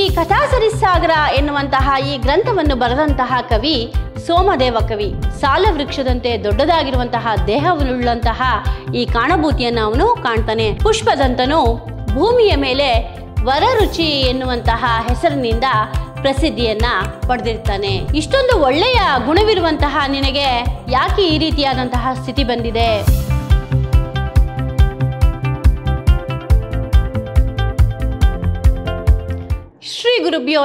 ಈ ಸಾಗರ ಎನ್ನುವಂತಹ ಈ ಗ್ರಂಥವನ್ನು ಬರೆದಂತಹ ಕವಿ ಸೋಮದೇವ ಕವಿ ಸಾಲ ವೃಕ್ಷದಂತೆ ದೊಡ್ಡದಾಗಿರುವಂತಹ ದೇಹವನ್ನುಳ್ಳಂತಹ ಈ ಕಾಣಭೂತಿಯನ್ನು ಅವನು ಕಾಣ್ತಾನೆ ಪುಷ್ಪದಂತನು ಭೂಮಿಯ ಮೇಲೆ ವರರುಚಿ ಎನ್ನುವಂತಹ ಹೆಸರಿನಿಂದ ಪ್ರಸಿದ್ಧಿಯನ್ನ ಪಡೆದಿರ್ತಾನೆ ಇಷ್ಟೊಂದು ಒಳ್ಳೆಯ ಗುಣವಿರುವಂತಹ ನಿನಗೆ ಯಾಕೆ ಈ ರೀತಿಯಾದಂತಹ ಸ್ಥಿತಿ ಬಂದಿದೆ ಶ್ರೀ श्रीगुरुभ्यो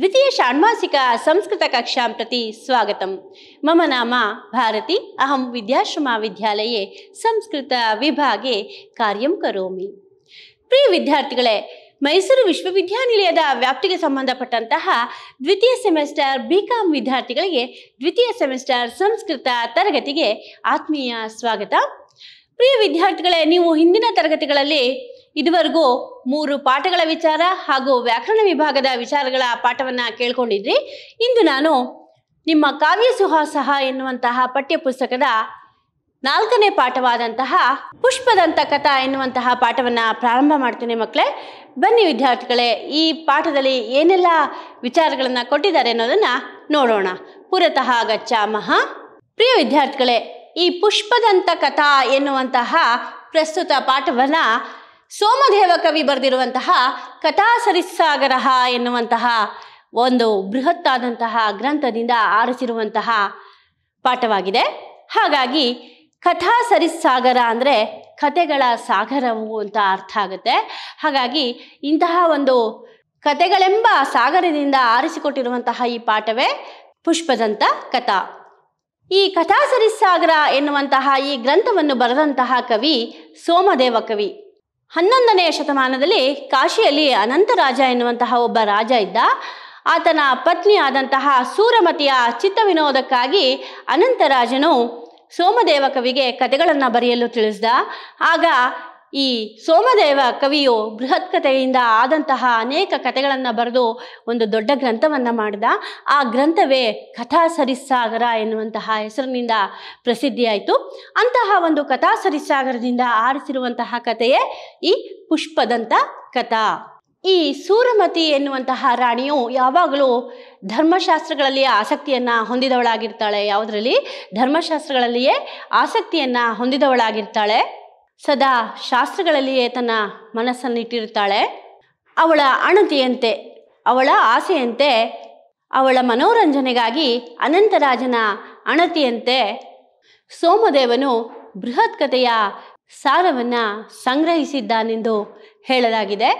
ದ್ವಿತೀಯ ಷಾಣ್ಮಾಸಿಕ ಸಂಸ್ಕೃತ ಕಕ್ಷಾಂ ಪ್ರತಿ ಸ್ವಾಗತಂ ಮಮ ಸ್ವಾಗತಂ मम ಅಹಂ ವಿದ್ಯಾಶ್ರಮ ವಿದ್ಯಾಲಯ ಸಂಸ್ಕೃತ ವಿಭಾಗೆ ಕಾರ್ಯಂ ಕರೋಮಿ ಪ್ರಿಯ ವಿದ್ಯಾರ್ಥಿಗಳೇ ಮೈಸೂರು ವಿಶ್ವವಿದ್ಯಾನಿಲಯದ ವ್ಯಾಪ್ತಿಗೆ ಸಂಬಂಧಪಟ್ಟಂತಹ ದ್ವಿತೀಯ ಸೆಮಿಸ್ಟರ್ ಬಿ ವಿದ್ಯಾರ್ಥಿಗಳಿಗೆ ದ್ವಿತೀಯ ಸೆಮಿಸ್ಟರ್ ಸಂಸ್ಕೃತ ತರಗತಿಗೆ ಆತ್ಮೀಯ ಸ್ವಾಗತ ಪ್ರಿಯ ವಿದ್ಯಾರ್ಥಿಗಳೇ ನೀವು ಹಿಂದಿನ ತರಗತಿಗಳಲ್ಲಿ ಇದುವರೆಗೂ ಮೂರು ಪಾಠಗಳ ವಿಚಾರ ಹಾಗೂ ವ್ಯಾಕರಣ ವಿಭಾಗದ ವಿಚಾರಗಳ ಪಾಠವನ್ನ ಕೇಳ್ಕೊಂಡಿದ್ರಿ ಇಂದು ನಾನು ನಿಮ್ಮ ಕಾವ್ಯ ಸುಹಾಸಹ ಎನ್ನುವಂತಹ ಪಠ್ಯಪುಸ್ತಕದ ನಾಲ್ಕನೇ ಪಾಠವಾದಂತಹ ಪುಷ್ಪದಂತ ಕಥಾ ಎನ್ನುವಂತಹ ಪಾಠವನ್ನ ಪ್ರಾರಂಭ ಮಾಡ್ತೀನಿ ಮಕ್ಕಳೇ ಬನ್ನಿ ವಿದ್ಯಾರ್ಥಿಗಳೇ ಈ ಪಾಠದಲ್ಲಿ ಏನೆಲ್ಲ ವಿಚಾರಗಳನ್ನು ಕೊಟ್ಟಿದ್ದಾರೆ ಅನ್ನೋದನ್ನ ನೋಡೋಣ ಪುರತಃ ಗಚ್ಚಾಮಹ ಪ್ರಿಯ ವಿದ್ಯಾರ್ಥಿಗಳೇ ಈ ಪುಷ್ಪದಂತ ಕಥಾ ಎನ್ನುವಂತಹ ಪ್ರಸ್ತುತ ಪಾಠವನ್ನ ಸೋಮದೇವ ಕವಿ ಬರೆದಿರುವಂತಹ ಕಥಾ ಎನ್ನುವಂತಹ ಒಂದು ಬೃಹತ್ತಾದಂತಹ ಗ್ರಂಥದಿಂದ ಆರಿಸಿರುವಂತಹ ಪಾಠವಾಗಿದೆ ಹಾಗಾಗಿ ಕಥಾ ಸರಿಸಾಗರ ಅಂದರೆ ಕತೆಗಳ ಸಾಗರವು ಅಂತ ಅರ್ಥ ಆಗುತ್ತೆ ಹಾಗಾಗಿ ಇಂತಹ ಒಂದು ಕತೆಗಳೆಂಬ ಸಾಗರದಿಂದ ಆರಿಸಿಕೊಟ್ಟಿರುವಂತಹ ಈ ಪಾಠವೇ ಪುಷ್ಪದಂತ ಕಥಾ ಈ ಕಥಾ ಸರಿಸಾಗರ ಎನ್ನುವಂತಹ ಈ ಗ್ರಂಥವನ್ನು ಬರೆದಂತಹ ಕವಿ ಸೋಮದೇವ ಕವಿ ಹನ್ನೊಂದನೆಯ ಶತಮಾನದಲ್ಲಿ ಕಾಶಿಯಲ್ಲಿ ಅನಂತರಾಜ ಎನ್ನುವಂತಹ ಒಬ್ಬ ರಾಜ ಇದ್ದ ಆತನ ಪತ್ನಿಯಾದಂತಹ ಸೂರಮತಿಯ ವಿನೋದಕ್ಕಾಗಿ ಅನಂತರಾಜನು ಸೋಮದೇವ ಕವಿಗೆ ಕಥೆಗಳನ್ನು ಬರೆಯಲು ತಿಳಿಸ್ದ ಆಗ ಈ ಸೋಮದೇವ ಕವಿಯು ಬೃಹತ್ ಕಥೆಯಿಂದ ಆದಂತಹ ಅನೇಕ ಕಥೆಗಳನ್ನು ಬರೆದು ಒಂದು ದೊಡ್ಡ ಗ್ರಂಥವನ್ನು ಮಾಡಿದ ಆ ಗ್ರಂಥವೇ ಕಥಾ ಸರಿಸಾಗರ ಎನ್ನುವಂತಹ ಹೆಸರಿನಿಂದ ಪ್ರಸಿದ್ಧಿಯಾಯಿತು ಅಂತಹ ಒಂದು ಕಥಾ ಸರಿಸಾಗರದಿಂದ ಆರಿಸಿರುವಂತಹ ಕಥೆಯೇ ಈ ಪುಷ್ಪದಂತ ಕಥಾ ಈ ಸೂರಮತಿ ಎನ್ನುವಂತಹ ರಾಣಿಯು ಯಾವಾಗಲೂ ಧರ್ಮಶಾಸ್ತ್ರಗಳಲ್ಲಿ ಆಸಕ್ತಿಯನ್ನು ಹೊಂದಿದವಳಾಗಿರ್ತಾಳೆ ಯಾವುದರಲ್ಲಿ ಧರ್ಮಶಾಸ್ತ್ರಗಳಲ್ಲಿಯೇ ಆಸಕ್ತಿಯನ್ನು ಹೊಂದಿದವಳಾಗಿರ್ತಾಳೆ ಸದಾ ಶಾಸ್ತ್ರಗಳಲ್ಲಿಯೇ ತನ್ನ ಮನಸ್ಸನ್ನಿಟ್ಟಿರುತ್ತಾಳೆ ಅವಳ ಅಣತಿಯಂತೆ ಅವಳ ಆಸೆಯಂತೆ ಅವಳ ಮನೋರಂಜನೆಗಾಗಿ ಅನಂತರಾಜನ ಅಣತಿಯಂತೆ ಸೋಮದೇವನು ಬೃಹತ್ ಕಥೆಯ ಸಾರವನ್ನು ಸಂಗ್ರಹಿಸಿದ್ದಾನೆಂದು ಹೇಳಲಾಗಿದೆ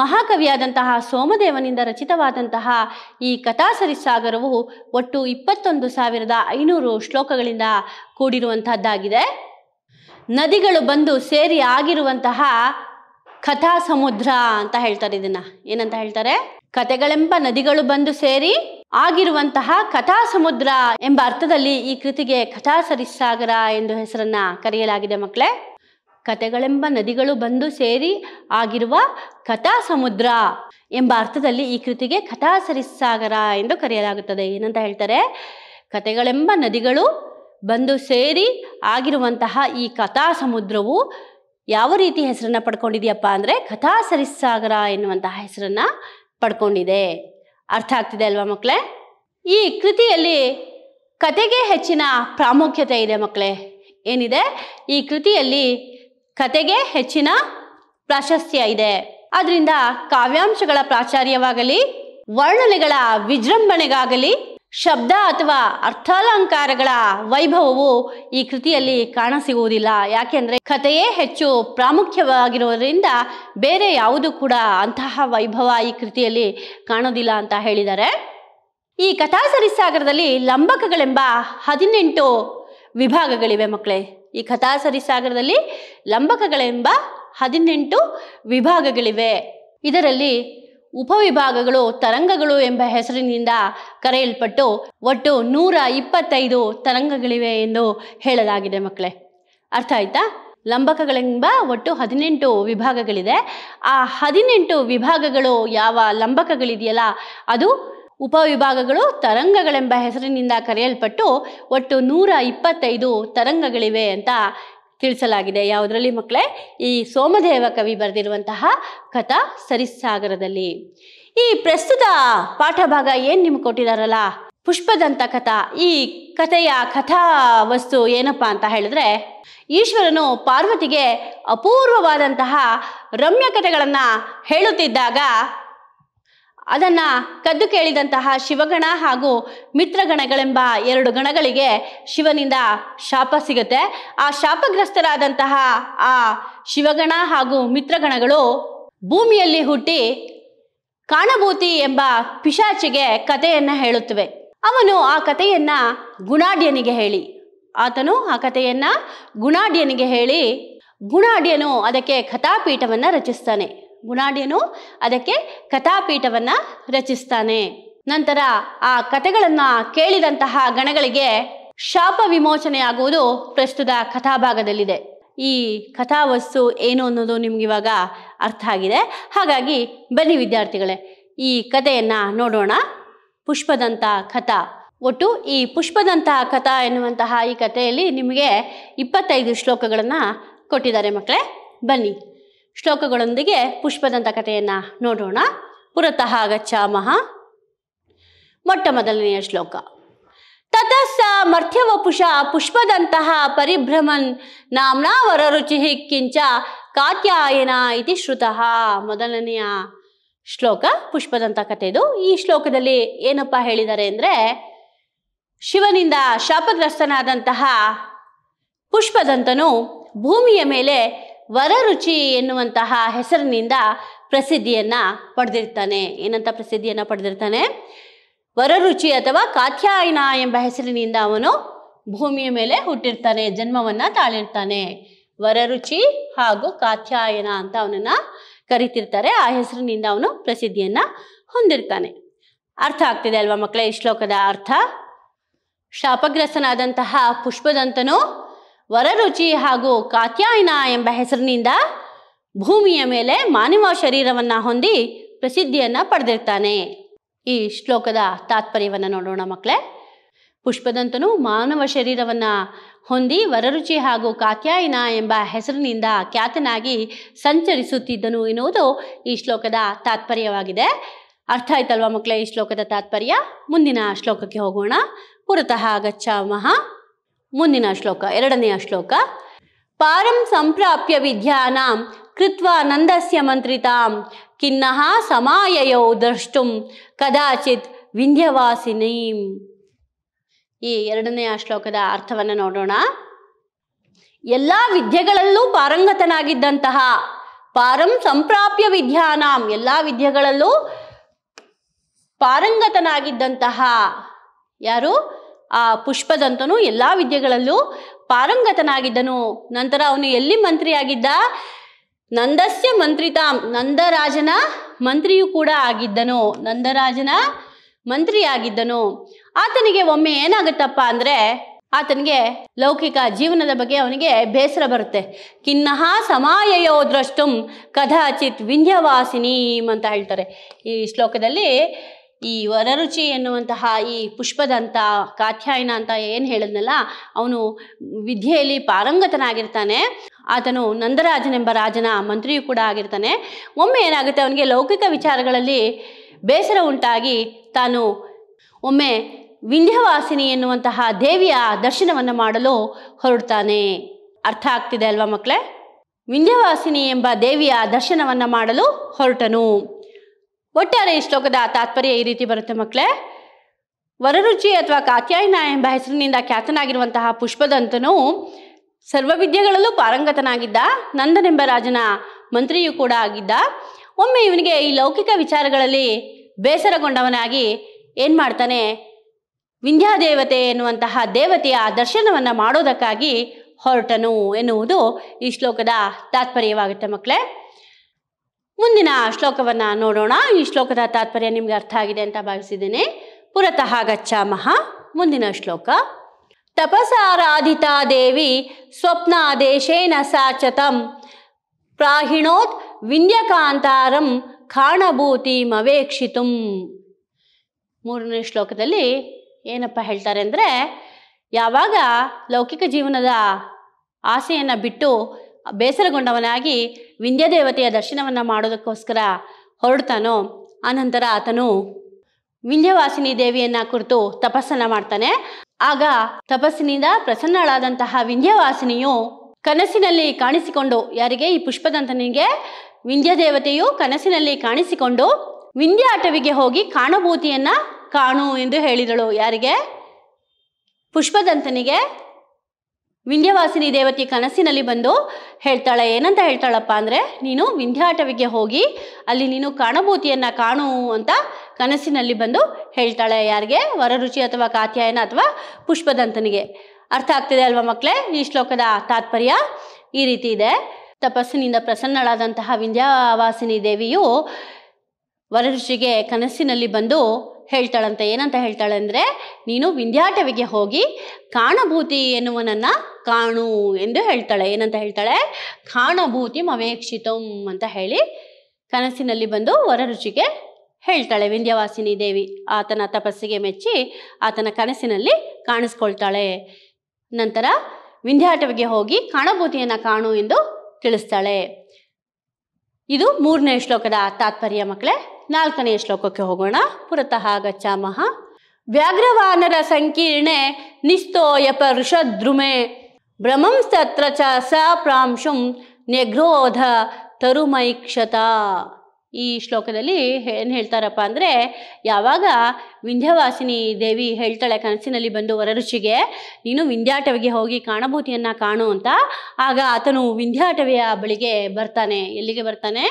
ಮಹಾಕವಿಯಾದಂತಹ ಸೋಮದೇವನಿಂದ ರಚಿತವಾದಂತಹ ಈ ಕಥಾಸರಿ ಸಾಗರವು ಒಟ್ಟು ಇಪ್ಪತ್ತೊಂದು ಸಾವಿರದ ಐನೂರು ಶ್ಲೋಕಗಳಿಂದ ಕೂಡಿರುವಂತಹದ್ದಾಗಿದೆ ನದಿಗಳು ಬಂದು ಸೇರಿ ಆಗಿರುವಂತಹ ಕಥಾ ಸಮುದ್ರ ಅಂತ ಹೇಳ್ತಾರೆ ಇದನ್ನ ಏನಂತ ಹೇಳ್ತಾರೆ ಕತೆಗಳೆಂಬ ನದಿಗಳು ಬಂದು ಸೇರಿ ಆಗಿರುವಂತಹ ಕಥಾ ಸಮುದ್ರ ಎಂಬ ಅರ್ಥದಲ್ಲಿ ಈ ಕೃತಿಗೆ ಕಥಾ ಸರಿಸಾಗರ ಎಂದು ಹೆಸರನ್ನ ಕರೆಯಲಾಗಿದೆ ಮಕ್ಕಳೇ ಕತೆಗಳೆಂಬ ನದಿಗಳು ಬಂದು ಸೇರಿ ಆಗಿರುವ ಕಥಾ ಸಮುದ್ರ ಎಂಬ ಅರ್ಥದಲ್ಲಿ ಈ ಕೃತಿಗೆ ಕಥಾ ಸರಿಸಾಗರ ಎಂದು ಕರೆಯಲಾಗುತ್ತದೆ ಏನಂತ ಹೇಳ್ತಾರೆ ಕತೆಗಳೆಂಬ ನದಿಗಳು ಬಂದು ಸೇರಿ ಆಗಿರುವಂತಹ ಈ ಕಥಾ ಸಮುದ್ರವು ಯಾವ ರೀತಿ ಹೆಸರನ್ನು ಪಡ್ಕೊಂಡಿದೆಯಪ್ಪ ಅಂದರೆ ಕಥಾ ಸರಿಸಾಗರ ಎನ್ನುವಂತಹ ಹೆಸರನ್ನು ಪಡ್ಕೊಂಡಿದೆ ಅರ್ಥ ಆಗ್ತಿದೆ ಅಲ್ವಾ ಮಕ್ಕಳೇ ಈ ಕೃತಿಯಲ್ಲಿ ಕತೆಗೆ ಹೆಚ್ಚಿನ ಪ್ರಾಮುಖ್ಯತೆ ಇದೆ ಮಕ್ಕಳೇ ಏನಿದೆ ಈ ಕೃತಿಯಲ್ಲಿ ಕತೆಗೆ ಹೆಚ್ಚಿನ ಪ್ರಾಶಸ್ತ್ಯ ಇದೆ ಆದ್ರಿಂದ ಕಾವ್ಯಾಂಶಗಳ ಪ್ರಾಚಾರ್ಯವಾಗಲಿ ವರ್ಣನೆಗಳ ವಿಜೃಂಭಣೆಗಾಗಲಿ ಶಬ್ದ ಅಥವಾ ಅರ್ಥಾಲಂಕಾರಗಳ ವೈಭವವು ಈ ಕೃತಿಯಲ್ಲಿ ಕಾಣಸಿಗುವುದಿಲ್ಲ ಯಾಕೆಂದರೆ ಕಥೆಯೇ ಹೆಚ್ಚು ಪ್ರಾಮುಖ್ಯವಾಗಿರುವುದರಿಂದ ಬೇರೆ ಯಾವುದು ಕೂಡ ಅಂತಹ ವೈಭವ ಈ ಕೃತಿಯಲ್ಲಿ ಕಾಣೋದಿಲ್ಲ ಅಂತ ಹೇಳಿದ್ದಾರೆ ಈ ಕಥಾ ಸರಿಸಾಗರದಲ್ಲಿ ಲಂಬಕಗಳೆಂಬ ಹದಿನೆಂಟು ವಿಭಾಗಗಳಿವೆ ಮಕ್ಕಳೇ ಈ ಕಥಾ ಸರಿಸಾಗರದಲ್ಲಿ ಲಂಬಕಗಳೆಂಬ ಹದಿನೆಂಟು ವಿಭಾಗಗಳಿವೆ ಇದರಲ್ಲಿ ಉಪವಿಭಾಗಗಳು ತರಂಗಗಳು ಎಂಬ ಹೆಸರಿನಿಂದ ಕರೆಯಲ್ಪಟ್ಟು ಒಟ್ಟು ನೂರ ಇಪ್ಪತ್ತೈದು ತರಂಗಗಳಿವೆ ಎಂದು ಹೇಳಲಾಗಿದೆ ಮಕ್ಕಳೇ ಅರ್ಥ ಆಯ್ತಾ ಲಂಬಕಗಳೆಂಬ ಒಟ್ಟು ಹದಿನೆಂಟು ವಿಭಾಗಗಳಿದೆ ಆ ಹದಿನೆಂಟು ವಿಭಾಗಗಳು ಯಾವ ಲಂಬಕಗಳಿದೆಯಲ್ಲ ಅದು ಉಪವಿಭಾಗಗಳು ತರಂಗಗಳೆಂಬ ಹೆಸರಿನಿಂದ ಕರೆಯಲ್ಪಟ್ಟು ಒಟ್ಟು ನೂರ ಇಪ್ಪತ್ತೈದು ತರಂಗಗಳಿವೆ ಅಂತ ತಿಳಿಸಲಾಗಿದೆ ಯಾವುದರಲ್ಲಿ ಮಕ್ಕಳೇ ಈ ಸೋಮದೇವ ಕವಿ ಬರೆದಿರುವಂತಹ ಕಥಾ ಸರಿಸಾಗರದಲ್ಲಿ ಈ ಪ್ರಸ್ತುತ ಪಾಠ ಭಾಗ ಏನು ನಿಮ್ಗೆ ಕೊಟ್ಟಿದಾರಲ್ಲ ಪುಷ್ಪದಂತ ಕಥಾ ಈ ಕಥೆಯ ಕಥಾ ವಸ್ತು ಏನಪ್ಪಾ ಅಂತ ಹೇಳಿದ್ರೆ ಈಶ್ವರನು ಪಾರ್ವತಿಗೆ ಅಪೂರ್ವವಾದಂತಹ ರಮ್ಯ ಕಥೆಗಳನ್ನು ಹೇಳುತ್ತಿದ್ದಾಗ ಅದನ್ನು ಕದ್ದು ಕೇಳಿದಂತಹ ಶಿವಗಣ ಹಾಗೂ ಮಿತ್ರಗಣಗಳೆಂಬ ಎರಡು ಗಣಗಳಿಗೆ ಶಿವನಿಂದ ಶಾಪ ಸಿಗುತ್ತೆ ಆ ಶಾಪಗ್ರಸ್ತರಾದಂತಹ ಆ ಶಿವಗಣ ಹಾಗೂ ಮಿತ್ರಗಣಗಳು ಭೂಮಿಯಲ್ಲಿ ಹುಟ್ಟಿ ಕಾಣಭೂತಿ ಎಂಬ ಪಿಶಾಚಿಗೆ ಕಥೆಯನ್ನು ಹೇಳುತ್ತವೆ ಅವನು ಆ ಕಥೆಯನ್ನು ಗುಣಾಢ್ಯನಿಗೆ ಹೇಳಿ ಆತನು ಆ ಕಥೆಯನ್ನು ಗುಣಾಢ್ಯನಿಗೆ ಹೇಳಿ ಗುಣಾಢ್ಯನು ಅದಕ್ಕೆ ಕಥಾಪೀಠವನ್ನು ರಚಿಸ್ತಾನೆ ಗುಣಾಡಿಯನು ಅದಕ್ಕೆ ಕಥಾಪೀಠವನ್ನು ರಚಿಸ್ತಾನೆ ನಂತರ ಆ ಕಥೆಗಳನ್ನು ಕೇಳಿದಂತಹ ಗಣಗಳಿಗೆ ಶಾಪ ವಿಮೋಚನೆಯಾಗುವುದು ಪ್ರಸ್ತುತ ಕಥಾಭಾಗದಲ್ಲಿದೆ ಈ ಕಥಾವಸ್ತು ಏನು ಅನ್ನೋದು ಇವಾಗ ಅರ್ಥ ಆಗಿದೆ ಹಾಗಾಗಿ ಬನ್ನಿ ವಿದ್ಯಾರ್ಥಿಗಳೇ ಈ ಕಥೆಯನ್ನು ನೋಡೋಣ ಪುಷ್ಪದಂತ ಕಥಾ ಒಟ್ಟು ಈ ಪುಷ್ಪದಂತ ಕಥಾ ಎನ್ನುವಂತಹ ಈ ಕಥೆಯಲ್ಲಿ ನಿಮಗೆ ಇಪ್ಪತ್ತೈದು ಶ್ಲೋಕಗಳನ್ನು ಕೊಟ್ಟಿದ್ದಾರೆ ಮಕ್ಕಳೇ ಬನ್ನಿ ಶ್ಲೋಕಗಳೊಂದಿಗೆ ಪುಷ್ಪದಂತ ಕಥೆಯನ್ನು ನೋಡೋಣ ಪುರತಃ ಗಚ್ಚಾಮಹ ಮೊಟ್ಟ ಮೊದಲನೆಯ ಶ್ಲೋಕ ತತಸ್ಸ ಮರ್ಥ್ಯವಪುಷ ಪುಷ್ಪದಂತಹ ಪರಿಭ್ರಮನ್ ವರ ರುಚಿ ಕಿಂಚ ಕಾತ್ಯಾಯನ ಇತಿ ಶ್ರುತಃ ಮೊದಲನೆಯ ಶ್ಲೋಕ ಪುಷ್ಪದಂತ ಕಥೆದು ಈ ಶ್ಲೋಕದಲ್ಲಿ ಏನಪ್ಪ ಹೇಳಿದ್ದಾರೆ ಅಂದರೆ ಶಿವನಿಂದ ಶಾಪಗ್ರಸ್ತನಾದಂತಹ ಪುಷ್ಪದಂತನು ಭೂಮಿಯ ಮೇಲೆ ವರರುಚಿ ಎನ್ನುವಂತಹ ಹೆಸರಿನಿಂದ ಪ್ರಸಿದ್ಧಿಯನ್ನ ಪಡೆದಿರ್ತಾನೆ ಏನಂತ ಪ್ರಸಿದ್ಧಿಯನ್ನ ಪಡೆದಿರ್ತಾನೆ ವರರುಚಿ ಅಥವಾ ಕಾತ್ಯಾಯನ ಎಂಬ ಹೆಸರಿನಿಂದ ಅವನು ಭೂಮಿಯ ಮೇಲೆ ಹುಟ್ಟಿರ್ತಾನೆ ಜನ್ಮವನ್ನ ತಾಳಿರ್ತಾನೆ ವರರುಚಿ ಹಾಗೂ ಕಾತ್ಯಾಯನ ಅಂತ ಅವನನ್ನ ಕರಿತಿರ್ತಾರೆ ಆ ಹೆಸರಿನಿಂದ ಅವನು ಪ್ರಸಿದ್ಧಿಯನ್ನ ಹೊಂದಿರ್ತಾನೆ ಅರ್ಥ ಆಗ್ತಿದೆ ಅಲ್ವಾ ಮಕ್ಕಳೇ ಈ ಶ್ಲೋಕದ ಅರ್ಥ ಶಾಪಗ್ರಸ್ತನಾದಂತಹ ಪುಷ್ಪದಂತನು ವರರುಚಿ ಹಾಗೂ ಕಾತ್ಯಾಯನ ಎಂಬ ಹೆಸರಿನಿಂದ ಭೂಮಿಯ ಮೇಲೆ ಮಾನವ ಶರೀರವನ್ನು ಹೊಂದಿ ಪ್ರಸಿದ್ಧಿಯನ್ನು ಪಡೆದಿರ್ತಾನೆ ಈ ಶ್ಲೋಕದ ತಾತ್ಪರ್ಯವನ್ನು ನೋಡೋಣ ಮಕ್ಕಳೇ ಪುಷ್ಪದಂತನು ಮಾನವ ಶರೀರವನ್ನು ಹೊಂದಿ ವರರುಚಿ ಹಾಗೂ ಕಾತ್ಯಾಯನ ಎಂಬ ಹೆಸರಿನಿಂದ ಖ್ಯಾತನಾಗಿ ಸಂಚರಿಸುತ್ತಿದ್ದನು ಎನ್ನುವುದು ಈ ಶ್ಲೋಕದ ತಾತ್ಪರ್ಯವಾಗಿದೆ ಅರ್ಥ ಆಯ್ತಲ್ವಾ ಮಕ್ಕಳೇ ಈ ಶ್ಲೋಕದ ತಾತ್ಪರ್ಯ ಮುಂದಿನ ಶ್ಲೋಕಕ್ಕೆ ಹೋಗೋಣ ಪುರತಃ ಮಹಾ ಮುಂದಿನ ಶ್ಲೋಕ ಎರಡನೆಯ ಶ್ಲೋಕ ಪಾರಂ ಸಂಪ್ರಾಪ್ಯ ವಿದ್ಯಾನಾಂ ಕೃತ್ವ ನಂದಸ್ಯ ಮಂತ್ರಿತಾಂ ಖಿನ್ನಃ ಸಮಾಯಯೋ ದ್ರಷ್ಟು ಕದಾಚಿತ್ ವಿಂಧ್ಯವಾಸಿನೀಂ ಈ ಎರಡನೆಯ ಶ್ಲೋಕದ ಅರ್ಥವನ್ನು ನೋಡೋಣ ಎಲ್ಲ ವಿದ್ಯೆಗಳಲ್ಲೂ ಪಾರಂಗತನಾಗಿದ್ದಂತಹ ಪಾರಂ ಸಂಪ್ರಾಪ್ಯ ವಿದ್ಯಾನಾಂ ಎಲ್ಲ ವಿದ್ಯೆಗಳಲ್ಲೂ ಪಾರಂಗತನಾಗಿದ್ದಂತಹ ಯಾರು ಆ ಪುಷ್ಪದಂತನು ಎಲ್ಲ ವಿದ್ಯೆಗಳಲ್ಲೂ ಪಾರಂಗತನಾಗಿದ್ದನು ನಂತರ ಅವನು ಎಲ್ಲಿ ಮಂತ್ರಿಯಾಗಿದ್ದ ನಂದಸ್ಯ ಮಂತ್ರಿ ನಂದರಾಜನ ಮಂತ್ರಿಯೂ ಕೂಡ ಆಗಿದ್ದನು ನಂದರಾಜನ ಮಂತ್ರಿಯಾಗಿದ್ದನು ಆತನಿಗೆ ಒಮ್ಮೆ ಏನಾಗುತ್ತಪ್ಪ ಅಂದರೆ ಆತನಿಗೆ ಲೌಕಿಕ ಜೀವನದ ಬಗ್ಗೆ ಅವನಿಗೆ ಬೇಸರ ಬರುತ್ತೆ ಕಿನ್ನಹ ಸಮಾಯಯೋ ದ್ರಷ್ಟುಂ ಕದಾಚಿತ್ ವಿಂಧ್ಯವಾಸಿನಿ ಅಂತ ಹೇಳ್ತಾರೆ ಈ ಶ್ಲೋಕದಲ್ಲಿ ಈ ವರರುಚಿ ಎನ್ನುವಂತಹ ಈ ಪುಷ್ಪದಂತ ಕಾತ್ಯಾಯನ ಅಂತ ಏನು ಹೇಳಿದ್ನಲ್ಲ ಅವನು ವಿದ್ಯೆಯಲ್ಲಿ ಪಾರಂಗತನಾಗಿರ್ತಾನೆ ಆತನು ನಂದರಾಜನೆಂಬ ರಾಜನ ಮಂತ್ರಿಯೂ ಕೂಡ ಆಗಿರ್ತಾನೆ ಒಮ್ಮೆ ಏನಾಗುತ್ತೆ ಅವನಿಗೆ ಲೌಕಿಕ ವಿಚಾರಗಳಲ್ಲಿ ಬೇಸರ ಉಂಟಾಗಿ ತಾನು ಒಮ್ಮೆ ವಿಂಧ್ಯವಾಸಿನಿ ಎನ್ನುವಂತಹ ದೇವಿಯ ದರ್ಶನವನ್ನು ಮಾಡಲು ಹೊರಡ್ತಾನೆ ಅರ್ಥ ಆಗ್ತಿದೆ ಅಲ್ವಾ ಮಕ್ಕಳೇ ವಿಂಧ್ಯವಾಸಿನಿ ಎಂಬ ದೇವಿಯ ದರ್ಶನವನ್ನು ಮಾಡಲು ಹೊರಟನು ಒಟ್ಟಾರೆ ಈ ಶ್ಲೋಕದ ತಾತ್ಪರ್ಯ ಈ ರೀತಿ ಬರುತ್ತೆ ಮಕ್ಕಳೇ ವರರುಚಿ ಅಥವಾ ಕಾತ್ಯಾಯನ ಎಂಬ ಹೆಸರಿನಿಂದ ಖ್ಯಾತನಾಗಿರುವಂತಹ ಪುಷ್ಪದಂತನು ಸರ್ವವಿದ್ಯೆಗಳಲ್ಲೂ ಪಾರಂಗತನಾಗಿದ್ದ ನಂದನೆಂಬ ರಾಜನ ಮಂತ್ರಿಯೂ ಕೂಡ ಆಗಿದ್ದ ಒಮ್ಮೆ ಇವನಿಗೆ ಈ ಲೌಕಿಕ ವಿಚಾರಗಳಲ್ಲಿ ಬೇಸರಗೊಂಡವನಾಗಿ ಏನು ಮಾಡ್ತಾನೆ ವಿಂಧ್ಯಾದೇವತೆ ಎನ್ನುವಂತಹ ದೇವತೆಯ ದರ್ಶನವನ್ನು ಮಾಡೋದಕ್ಕಾಗಿ ಹೊರಟನು ಎನ್ನುವುದು ಈ ಶ್ಲೋಕದ ತಾತ್ಪರ್ಯವಾಗುತ್ತೆ ಮಕ್ಕಳೇ ಮುಂದಿನ ಶ್ಲೋಕವನ್ನು ನೋಡೋಣ ಈ ಶ್ಲೋಕದ ತಾತ್ಪರ್ಯ ನಿಮಗೆ ಅರ್ಥ ಆಗಿದೆ ಅಂತ ಭಾವಿಸಿದ್ದೇನೆ ಪುರತಃ ಗಚ್ಚಾಮಹ ಮುಂದಿನ ಶ್ಲೋಕ ತಪಸಾರಾಧಿತಾ ದೇವಿ ಸ್ವಪ್ನ ದೇಶೇನ ಸಾಚತಂ ಪ್ರಾಹಿಣೋತ್ ವಿನ್ಯಕಾಂತಾರಂ ಖಾಣಭೂತಿಮವೇಕ್ಷಿತು ಮೂರನೇ ಶ್ಲೋಕದಲ್ಲಿ ಏನಪ್ಪ ಹೇಳ್ತಾರೆ ಅಂದರೆ ಯಾವಾಗ ಲೌಕಿಕ ಜೀವನದ ಆಸೆಯನ್ನು ಬಿಟ್ಟು ಬೇಸರಗೊಂಡವನಾಗಿ ವಿಂಧ್ಯದೇವತೆಯ ದರ್ಶನವನ್ನು ಮಾಡೋದಕ್ಕೋಸ್ಕರ ಹೊರಡ್ತಾನೋ ಆನಂತರ ಆತನು ವಿಂಧ್ಯವಾಸಿನಿ ದೇವಿಯನ್ನ ಕುರಿತು ತಪಸ್ಸನ್ನ ಮಾಡ್ತಾನೆ ಆಗ ತಪಸ್ಸಿನಿಂದ ಪ್ರಸನ್ನಳಾದಂತಹ ವಿಂಧ್ಯವಾಸಿನಿಯು ಕನಸಿನಲ್ಲಿ ಕಾಣಿಸಿಕೊಂಡು ಯಾರಿಗೆ ಈ ಪುಷ್ಪದಂತನಿಗೆ ವಿಂಧ್ಯದೇವತೆಯು ಕನಸಿನಲ್ಲಿ ಕಾಣಿಸಿಕೊಂಡು ಆಟವಿಗೆ ಹೋಗಿ ಕಾಣಭೂತಿಯನ್ನ ಕಾಣು ಎಂದು ಹೇಳಿದಳು ಯಾರಿಗೆ ಪುಷ್ಪದಂತನಿಗೆ ವಿಂಧ್ಯವಾಸಿನಿ ದೇವತೆ ಕನಸಿನಲ್ಲಿ ಬಂದು ಹೇಳ್ತಾಳೆ ಏನಂತ ಹೇಳ್ತಾಳಪ್ಪ ಅಂದರೆ ನೀನು ವಿಂಧ್ಯಾಟವಿಗೆ ಹೋಗಿ ಅಲ್ಲಿ ನೀನು ಕಾಣಭೂತಿಯನ್ನು ಕಾಣು ಅಂತ ಕನಸಿನಲ್ಲಿ ಬಂದು ಹೇಳ್ತಾಳೆ ಯಾರಿಗೆ ವರರುಚಿ ಅಥವಾ ಕಾತ್ಯಾಯನ ಅಥವಾ ಪುಷ್ಪದಂತನಿಗೆ ಅರ್ಥ ಆಗ್ತಿದೆ ಅಲ್ವಾ ಮಕ್ಕಳೇ ಈ ಶ್ಲೋಕದ ತಾತ್ಪರ್ಯ ಈ ರೀತಿ ಇದೆ ತಪಸ್ಸಿನಿಂದ ಪ್ರಸನ್ನಳಾದಂತಹ ವಿಂಧ್ಯಾವಾಸಿನಿ ದೇವಿಯು ವರಋಷಿಗೆ ಕನಸಿನಲ್ಲಿ ಬಂದು ಹೇಳ್ತಾಳಂತೆ ಏನಂತ ಹೇಳ್ತಾಳೆ ಅಂದರೆ ನೀನು ವಿಂಧ್ಯಾಟವಿಗೆ ಹೋಗಿ ಕಾಣಭೂತಿ ಎನ್ನುವನನ್ನು ಕಾಣು ಎಂದು ಹೇಳ್ತಾಳೆ ಏನಂತ ಹೇಳ್ತಾಳೆ ಕಾಣಭೂತಿ ಮವೇಕ್ಷಿತಂ ಅಂತ ಹೇಳಿ ಕನಸಿನಲ್ಲಿ ಬಂದು ರುಚಿಗೆ ಹೇಳ್ತಾಳೆ ವಿಂಧ್ಯವಾಸಿನಿ ದೇವಿ ಆತನ ತಪಸ್ಸಿಗೆ ಮೆಚ್ಚಿ ಆತನ ಕನಸಿನಲ್ಲಿ ಕಾಣಿಸ್ಕೊಳ್ತಾಳೆ ನಂತರ ವಿಂಧ್ಯಾಟವಿಗೆ ಹೋಗಿ ಕಾಣಭೂತಿಯನ್ನು ಕಾಣು ಎಂದು ತಿಳಿಸ್ತಾಳೆ ಇದು ಮೂರನೇ ಶ್ಲೋಕದ ತಾತ್ಪರ್ಯ ಮಕ್ಕಳೇ ನಾಲ್ಕನೇ ಶ್ಲೋಕಕ್ಕೆ ಹೋಗೋಣ ಪುರತಃ ಗಚ್ಚಾಮಹ ವ್ಯಾಘ್ರವಾನರ ಸಂಕೀರ್ಣೆ ನಿಸ್ತೋಯ ಋಷದ್ರುಮೆ ಭ್ರಮಂ ಸತ್ರ ಚ ಪ್ರಾಂಶುಂ ನೆಗ್ರೋಧ ಈ ಶ್ಲೋಕದಲ್ಲಿ ಏನು ಹೇಳ್ತಾರಪ್ಪ ಅಂದರೆ ಯಾವಾಗ ವಿಂಧ್ಯವಾಸಿನಿ ದೇವಿ ಹೇಳ್ತಾಳೆ ಕನಸಿನಲ್ಲಿ ಬಂದು ವರರುಚಿಗೆ ನೀನು ವಿಂಧ್ಯಾಟವಿಗೆ ಹೋಗಿ ಕಾಣಭೂತಿಯನ್ನು ಕಾಣು ಅಂತ ಆಗ ಆತನು ವಿಂಧ್ಯಾಟವಿಯ ಬಳಿಗೆ ಬರ್ತಾನೆ ಎಲ್ಲಿಗೆ ಬರ್ತಾನೆ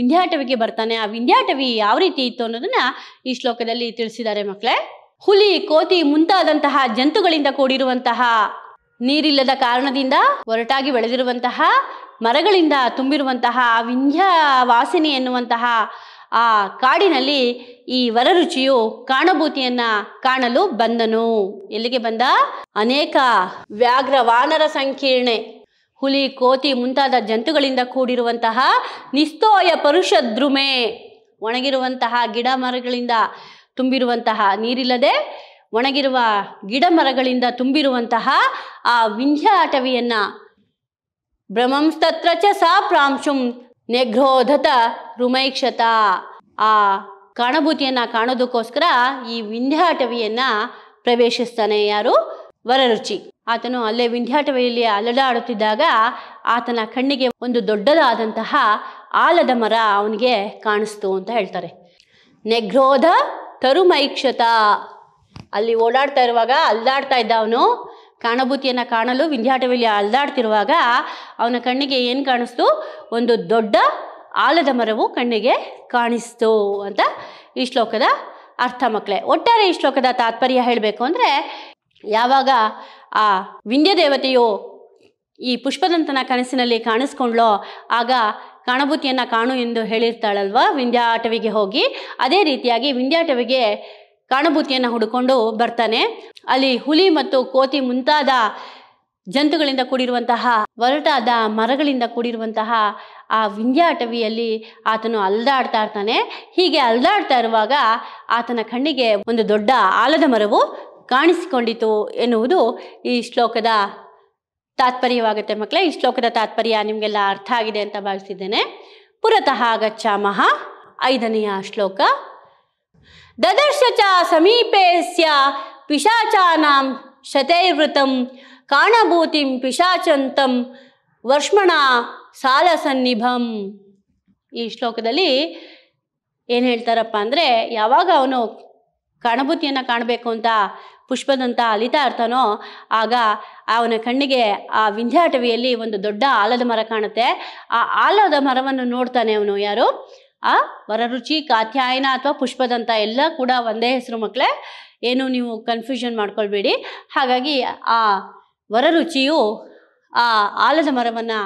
ವಿಂಧ್ಯಾಟವಿಗೆ ಬರ್ತಾನೆ ಆ ವಿಂಧ್ಯಾಟವಿ ಯಾವ ರೀತಿ ಇತ್ತು ಅನ್ನೋದನ್ನು ಈ ಶ್ಲೋಕದಲ್ಲಿ ತಿಳಿಸಿದ್ದಾರೆ ಮಕ್ಕಳೇ ಹುಲಿ ಕೋತಿ ಮುಂತಾದಂತಹ ಜಂತುಗಳಿಂದ ಕೂಡಿರುವಂತಹ ನೀರಿಲ್ಲದ ಕಾರಣದಿಂದ ಒರಟಾಗಿ ಬೆಳೆದಿರುವಂತಹ ಮರಗಳಿಂದ ತುಂಬಿರುವಂತಹ ವಿಂಧ್ಯ ವಾಸನೆ ಎನ್ನುವಂತಹ ಆ ಕಾಡಿನಲ್ಲಿ ಈ ವರರುಚಿಯು ಕಾಣಭೂತಿಯನ್ನ ಕಾಣಲು ಬಂದನು ಎಲ್ಲಿಗೆ ಬಂದ ಅನೇಕ ವ್ಯಾಘ್ರ ವಾನರ ಸಂಕೀರ್ಣೆ ಹುಲಿ ಕೋತಿ ಮುಂತಾದ ಜಂತುಗಳಿಂದ ಕೂಡಿರುವಂತಹ ನಿಸ್ತೋಯ ಪರುಷ ಒಣಗಿರುವಂತಹ ಗಿಡ ಮರಗಳಿಂದ ತುಂಬಿರುವಂತಹ ನೀರಿಲ್ಲದೆ ಒಣಗಿರುವ ಗಿಡ ಮರಗಳಿಂದ ತುಂಬಿರುವಂತಹ ಆ ವಿಂಧ್ಯ ಅಟವಿಯನ್ನ ಭ್ರಮಂಸ್ತತ್ರ ಚ ಸಾ ಪ್ರಾಂಶುಂ ನೆಗ್ರೋಧತ ರುಮೈಕ್ಷತ ಆ ಕಾಣಭೂತಿಯನ್ನ ಕಾಣೋದಕ್ಕೋಸ್ಕರ ಈ ವಿಂಧ್ಯಾಟವಿಯನ್ನ ಪ್ರವೇಶಿಸ್ತಾನೆ ಯಾರು ವರರುಚಿ ಆತನು ಅಲ್ಲೇ ವಿಂಧ್ಯಾಟವಿಯಲ್ಲಿ ಅಲಡಾಡುತ್ತಿದ್ದಾಗ ಆತನ ಕಣ್ಣಿಗೆ ಒಂದು ದೊಡ್ಡದಾದಂತಹ ಆಲದ ಮರ ಅವನಿಗೆ ಕಾಣಿಸ್ತು ಅಂತ ಹೇಳ್ತಾರೆ ನೆಗ್ರೋಧ ತರುಮೈಕ್ಷತ ಅಲ್ಲಿ ಓಡಾಡ್ತಾ ಇರುವಾಗ ಅಲ್ದಾಡ್ತಾ ಇದ್ದ ಅವನು ಕಾಣಭೂತಿಯನ್ನು ಕಾಣಲು ವಿಂಧ್ಯಾಟವಿಯಲ್ಲಿ ಅಲ್ದಾಡ್ತಿರುವಾಗ ಅವನ ಕಣ್ಣಿಗೆ ಏನು ಕಾಣಿಸ್ತು ಒಂದು ದೊಡ್ಡ ಆಲದ ಮರವು ಕಣ್ಣಿಗೆ ಕಾಣಿಸ್ತು ಅಂತ ಈ ಶ್ಲೋಕದ ಅರ್ಥ ಮಕ್ಕಳೇ ಒಟ್ಟಾರೆ ಈ ಶ್ಲೋಕದ ತಾತ್ಪರ್ಯ ಹೇಳಬೇಕು ಅಂದರೆ ಯಾವಾಗ ಆ ವಿಂಧ್ಯ ದೇವತೆಯು ಈ ಪುಷ್ಪದಂತನ ಕನಸಿನಲ್ಲಿ ಕಾಣಿಸ್ಕೊಂಡ್ಲೋ ಆಗ ಕಾಣಭೂತಿಯನ್ನು ಕಾಣು ಎಂದು ಹೇಳಿರ್ತಾಳಲ್ವ ಆಟವಿಗೆ ಹೋಗಿ ಅದೇ ರೀತಿಯಾಗಿ ವಿಂಧ್ಯಾಟವಿಗೆ ಕಾಣಭೂತಿಯನ್ನು ಹುಡುಕೊಂಡು ಬರ್ತಾನೆ ಅಲ್ಲಿ ಹುಲಿ ಮತ್ತು ಕೋತಿ ಮುಂತಾದ ಜಂತುಗಳಿಂದ ಕೂಡಿರುವಂತಹ ಒರಟಾದ ಮರಗಳಿಂದ ಕೂಡಿರುವಂತಹ ಆ ವಿಂಧ್ಯಾಟವಿಯಲ್ಲಿ ಆತನು ಅಲ್ದಾಡ್ತಾ ಇರ್ತಾನೆ ಹೀಗೆ ಅಲ್ದಾಡ್ತಾ ಇರುವಾಗ ಆತನ ಕಣ್ಣಿಗೆ ಒಂದು ದೊಡ್ಡ ಆಲದ ಮರವು ಕಾಣಿಸಿಕೊಂಡಿತು ಎನ್ನುವುದು ಈ ಶ್ಲೋಕದ ತಾತ್ಪರ್ಯವಾಗುತ್ತೆ ಮಕ್ಕಳೇ ಈ ಶ್ಲೋಕದ ತಾತ್ಪರ್ಯ ನಿಮಗೆಲ್ಲ ಅರ್ಥ ಆಗಿದೆ ಅಂತ ಭಾವಿಸಿದ್ದೇನೆ ಪುರತಃ ಗಚ್ಚಾಮಹ ಐದನೆಯ ಶ್ಲೋಕ ದದರ್ಶ ಚ ಪಿಶಾಚಾನಾಂ ಶತೈವೃತಂ ಕಾಣಭೂತಿಂ ಪಿಶಾಚಂತಂ ವರ್ಷ್ಮಣ ಸಾಲ ಸನ್ನಿಭಂ ಈ ಶ್ಲೋಕದಲ್ಲಿ ಏನು ಹೇಳ್ತಾರಪ್ಪ ಅಂದರೆ ಯಾವಾಗ ಅವನು ಕಾಣಭೂತಿಯನ್ನು ಕಾಣಬೇಕು ಅಂತ ಪುಷ್ಪದಂತ ಅಲಿತಾ ಇರ್ತಾನೋ ಆಗ ಅವನ ಕಣ್ಣಿಗೆ ಆ ವಿಂಧ್ಯಾಟವಿಯಲ್ಲಿ ಒಂದು ದೊಡ್ಡ ಆಲದ ಮರ ಕಾಣುತ್ತೆ ಆ ಆಲದ ಮರವನ್ನು ನೋಡ್ತಾನೆ ಅವನು ಯಾರು ಆ ವರರುಚಿ ಕಾತ್ಯಾಯನ ಅಥವಾ ಪುಷ್ಪದಂತ ಎಲ್ಲ ಕೂಡ ಒಂದೇ ಹೆಸರು ಮಕ್ಕಳೇ ಏನು ನೀವು ಕನ್ಫ್ಯೂಷನ್ ಮಾಡ್ಕೊಳ್ಬೇಡಿ ಹಾಗಾಗಿ ಆ ವರರುಚಿಯು ಆ ಆಲದ ಮರವನ್ನು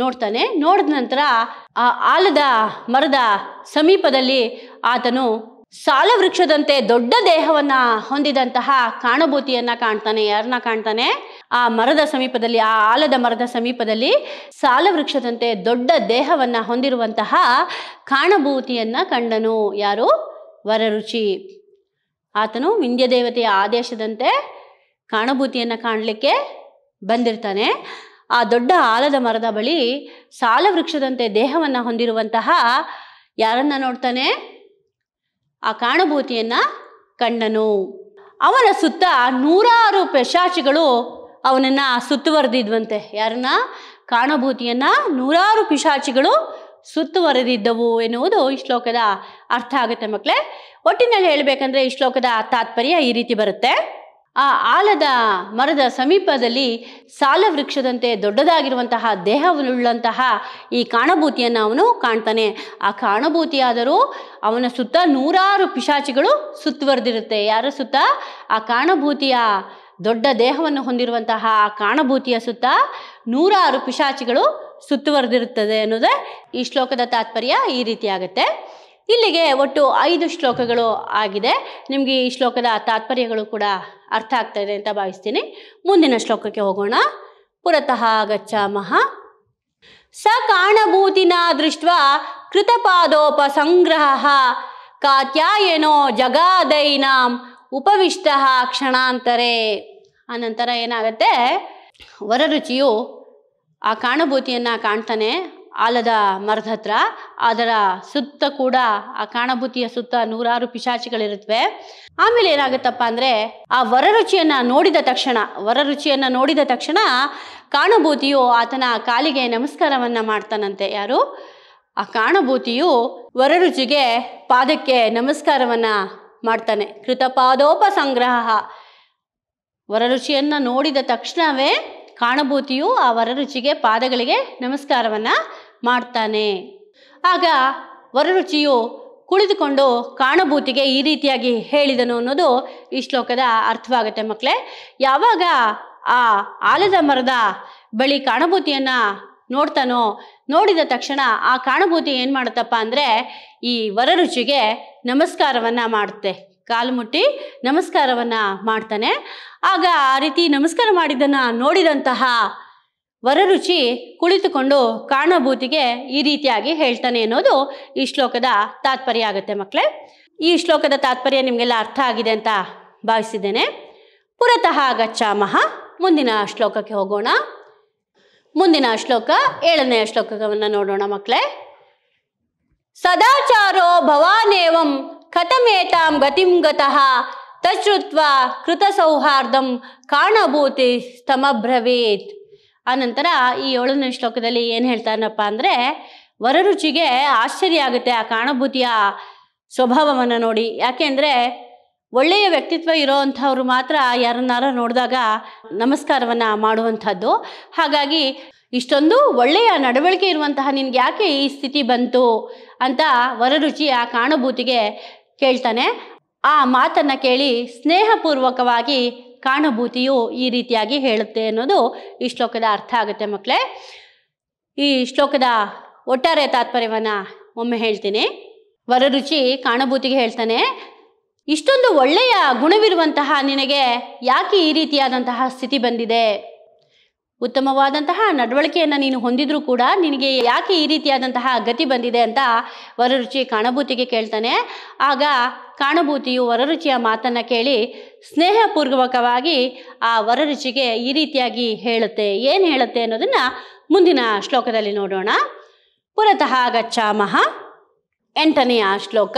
ನೋಡ್ತಾನೆ ನೋಡಿದ ನಂತರ ಆ ಆಲದ ಮರದ ಸಮೀಪದಲ್ಲಿ ಆತನು ಸಾಲ ವೃಕ್ಷದಂತೆ ದೊಡ್ಡ ದೇಹವನ್ನ ಹೊಂದಿದಂತಹ ಕಾಣಭೂತಿಯನ್ನ ಕಾಣ್ತಾನೆ ಯಾರನ್ನ ಕಾಣ್ತಾನೆ ಆ ಮರದ ಸಮೀಪದಲ್ಲಿ ಆ ಆಲದ ಮರದ ಸಮೀಪದಲ್ಲಿ ಸಾಲ ವೃಕ್ಷದಂತೆ ದೊಡ್ಡ ದೇಹವನ್ನ ಹೊಂದಿರುವಂತಹ ಕಾಣಭೂತಿಯನ್ನ ಕಂಡನು ಯಾರು ವರರುಚಿ ಆತನು ದೇವತೆಯ ಆದೇಶದಂತೆ ಕಾಣಭೂತಿಯನ್ನ ಕಾಣಲಿಕ್ಕೆ ಬಂದಿರ್ತಾನೆ ಆ ದೊಡ್ಡ ಆಲದ ಮರದ ಬಳಿ ಸಾಲ ವೃಕ್ಷದಂತೆ ದೇಹವನ್ನು ಹೊಂದಿರುವಂತಹ ಯಾರನ್ನ ನೋಡ್ತಾನೆ ಆ ಕಾಣಭೂತಿಯನ್ನ ಕಂಡನು ಅವನ ಸುತ್ತ ನೂರಾರು ಪಿಶಾಚಿಗಳು ಅವನನ್ನ ಸುತ್ತುವರೆದಿದ್ವಂತೆ ಯಾರನ್ನ ಕಾಣಭೂತಿಯನ್ನ ನೂರಾರು ಪಿಶಾಚಿಗಳು ಸುತ್ತುವರೆದಿದ್ದವು ಎನ್ನುವುದು ಈ ಶ್ಲೋಕದ ಅರ್ಥ ಆಗುತ್ತೆ ಮಕ್ಕಳೇ ಒಟ್ಟಿನಲ್ಲಿ ಹೇಳಬೇಕಂದ್ರೆ ಈ ಶ್ಲೋಕದ ತಾತ್ಪರ್ಯ ಈ ರೀತಿ ಬರುತ್ತೆ ಆ ಆಲದ ಮರದ ಸಮೀಪದಲ್ಲಿ ಸಾಲ ವೃಕ್ಷದಂತೆ ದೊಡ್ಡದಾಗಿರುವಂತಹ ದೇಹವುಳ್ಳಂತಹ ಈ ಕಾಣಭೂತಿಯನ್ನು ಅವನು ಕಾಣ್ತಾನೆ ಆ ಕಾಣಭೂತಿಯಾದರೂ ಅವನ ಸುತ್ತ ನೂರಾರು ಪಿಶಾಚಿಗಳು ಸುತ್ತುವರೆದಿರುತ್ತೆ ಯಾರ ಸುತ್ತ ಆ ಕಾಣಭೂತಿಯ ದೊಡ್ಡ ದೇಹವನ್ನು ಹೊಂದಿರುವಂತಹ ಆ ಕಾಣಭೂತಿಯ ಸುತ್ತ ನೂರಾರು ಪಿಶಾಚಿಗಳು ಸುತ್ತುವರೆದಿರುತ್ತದೆ ಅನ್ನೋದೇ ಈ ಶ್ಲೋಕದ ತಾತ್ಪರ್ಯ ಈ ರೀತಿ ಇಲ್ಲಿಗೆ ಒಟ್ಟು ಐದು ಶ್ಲೋಕಗಳು ಆಗಿದೆ ನಿಮಗೆ ಈ ಶ್ಲೋಕದ ತಾತ್ಪರ್ಯಗಳು ಕೂಡ ಅರ್ಥ ಆಗ್ತಾ ಇದೆ ಅಂತ ಭಾವಿಸ್ತೀನಿ ಮುಂದಿನ ಶ್ಲೋಕಕ್ಕೆ ಹೋಗೋಣ ಪುರತಃ ಗಚ್ಚಾಮಹ ಸ ಕಾಣಭೂತಿನ ದೃಷ್ಟ ಸಂಗ್ರಹ ಕಾತ್ಯಾಯನೋ ಜಗಾದೈನಾಂ ಉಪವಿಷ್ಟ ಕ್ಷಣಾಂತರೇ ಅನಂತರ ಏನಾಗತ್ತೆ ವರರುಚಿಯು ಆ ಕಾಣಭೂತಿಯನ್ನು ಕಾಣ್ತಾನೆ ಆಲದ ಮರದ ಹತ್ರ ಅದರ ಸುತ್ತ ಕೂಡ ಆ ಕಾಣಭೂತಿಯ ಸುತ್ತ ನೂರಾರು ಪಿಶಾಚಿಗಳಿರುತ್ತವೆ ಆಮೇಲೆ ಏನಾಗುತ್ತಪ್ಪ ಅಂದ್ರೆ ಆ ವರರುಚಿಯನ್ನ ನೋಡಿದ ತಕ್ಷಣ ವರರುಚಿಯನ್ನ ನೋಡಿದ ತಕ್ಷಣ ಕಾಣಭೂತಿಯು ಆತನ ಕಾಲಿಗೆ ನಮಸ್ಕಾರವನ್ನ ಮಾಡ್ತಾನಂತೆ ಯಾರು ಆ ಕಾಣಭೂತಿಯು ವರರುಚಿಗೆ ಪಾದಕ್ಕೆ ನಮಸ್ಕಾರವನ್ನ ಮಾಡ್ತಾನೆ ಕೃತಪಾದೋಪ ಸಂಗ್ರಹ ವರರುಚಿಯನ್ನ ನೋಡಿದ ತಕ್ಷಣವೇ ಕಾಣಭೂತಿಯು ಆ ವರರುಚಿಗೆ ಪಾದಗಳಿಗೆ ನಮಸ್ಕಾರವನ್ನು ಮಾಡ್ತಾನೆ ಆಗ ವರರುಚಿಯು ಕುಳಿದುಕೊಂಡು ಕಾಣಭೂತಿಗೆ ಈ ರೀತಿಯಾಗಿ ಹೇಳಿದನು ಅನ್ನೋದು ಈ ಶ್ಲೋಕದ ಅರ್ಥವಾಗುತ್ತೆ ಮಕ್ಕಳೇ ಯಾವಾಗ ಆ ಆಲದ ಮರದ ಬಳಿ ಕಾಣಭೂತಿಯನ್ನು ನೋಡ್ತಾನೋ ನೋಡಿದ ತಕ್ಷಣ ಆ ಕಾಣಭೂತಿ ಏನು ಮಾಡುತ್ತಪ್ಪ ಅಂದರೆ ಈ ವರರುಚಿಗೆ ನಮಸ್ಕಾರವನ್ನು ಮಾಡುತ್ತೆ ಕಾಲು ಮುಟ್ಟಿ ನಮಸ್ಕಾರವನ್ನು ಮಾಡ್ತಾನೆ ಆಗ ಆ ರೀತಿ ನಮಸ್ಕಾರ ಮಾಡಿದ್ದನ್ನು ನೋಡಿದಂತಹ ವರರುಚಿ ಕುಳಿತುಕೊಂಡು ಕಾರಣಭೂತಿಗೆ ಈ ರೀತಿಯಾಗಿ ಹೇಳ್ತಾನೆ ಅನ್ನೋದು ಈ ಶ್ಲೋಕದ ತಾತ್ಪರ್ಯ ಆಗುತ್ತೆ ಮಕ್ಕಳೇ ಈ ಶ್ಲೋಕದ ತಾತ್ಪರ್ಯ ನಿಮಗೆಲ್ಲ ಅರ್ಥ ಆಗಿದೆ ಅಂತ ಭಾವಿಸಿದ್ದೇನೆ ಪುರತಃ ಗಚ್ಚಾಮಹ ಮುಂದಿನ ಶ್ಲೋಕಕ್ಕೆ ಹೋಗೋಣ ಮುಂದಿನ ಶ್ಲೋಕ ಏಳನೆಯ ಶ್ಲೋಕವನ್ನು ನೋಡೋಣ ಮಕ್ಕಳೇ ಸದಾಚಾರೋ ಭವಾನೇವಂ ಕಥಮೇತಾಂ ಗತಿಂ ಗತಃ ತಶ್ರುತ್ವ ಕೃತ ಸೌಹಾರ್ದಂ ಕಾಣಭೂತಿ ಸ್ತಮಬ್ರವೀತ್ ಆನಂತರ ಈ ಏಳನೇ ಶ್ಲೋಕದಲ್ಲಿ ಏನು ಹೇಳ್ತಾನಪ್ಪ ಅಂದರೆ ವರರುಚಿಗೆ ಆಶ್ಚರ್ಯ ಆಗುತ್ತೆ ಆ ಕಾಣಭೂತಿಯ ಸ್ವಭಾವವನ್ನು ನೋಡಿ ಯಾಕೆಂದರೆ ಒಳ್ಳೆಯ ವ್ಯಕ್ತಿತ್ವ ಇರೋ ಮಾತ್ರ ಯಾರನ್ನಾರ ನೋಡಿದಾಗ ನಮಸ್ಕಾರವನ್ನು ಮಾಡುವಂಥದ್ದು ಹಾಗಾಗಿ ಇಷ್ಟೊಂದು ಒಳ್ಳೆಯ ನಡವಳಿಕೆ ಇರುವಂತಹ ನಿನ್ಗೆ ಯಾಕೆ ಈ ಸ್ಥಿತಿ ಬಂತು ಅಂತ ವರರುಚಿ ಆ ಕಾಣಭೂತಿಗೆ ಕೇಳ್ತಾನೆ ಆ ಮಾತನ್ನು ಕೇಳಿ ಸ್ನೇಹಪೂರ್ವಕವಾಗಿ ಕಾಣಭೂತಿಯು ಈ ರೀತಿಯಾಗಿ ಹೇಳುತ್ತೆ ಅನ್ನೋದು ಈ ಶ್ಲೋಕದ ಅರ್ಥ ಆಗುತ್ತೆ ಮಕ್ಕಳೇ ಈ ಶ್ಲೋಕದ ಒಟ್ಟಾರೆ ತಾತ್ಪರ್ಯವನ್ನು ಒಮ್ಮೆ ಹೇಳ್ತೀನಿ ವರರುಚಿ ಕಾಣಭೂತಿಗೆ ಹೇಳ್ತಾನೆ ಇಷ್ಟೊಂದು ಒಳ್ಳೆಯ ಗುಣವಿರುವಂತಹ ನಿನಗೆ ಯಾಕೆ ಈ ರೀತಿಯಾದಂತಹ ಸ್ಥಿತಿ ಬಂದಿದೆ ಉತ್ತಮವಾದಂತಹ ನಡವಳಿಕೆಯನ್ನು ನೀನು ಹೊಂದಿದ್ರೂ ಕೂಡ ನಿನಗೆ ಯಾಕೆ ಈ ರೀತಿಯಾದಂತಹ ಗತಿ ಬಂದಿದೆ ಅಂತ ವರರುಚಿ ಕಾಣಭೂತಿಗೆ ಕೇಳ್ತಾನೆ ಆಗ ಕಾಣಭೂತಿಯು ವರರುಚಿಯ ಮಾತನ್ನು ಕೇಳಿ ಸ್ನೇಹಪೂರ್ವಕವಾಗಿ ಆ ವರರುಚಿಗೆ ಈ ರೀತಿಯಾಗಿ ಹೇಳುತ್ತೆ ಏನು ಹೇಳುತ್ತೆ ಅನ್ನೋದನ್ನು ಮುಂದಿನ ಶ್ಲೋಕದಲ್ಲಿ ನೋಡೋಣ ಪುರತಃ ಗಚ್ಚಾಮಹ ಎಂಟನೆಯ ಶ್ಲೋಕ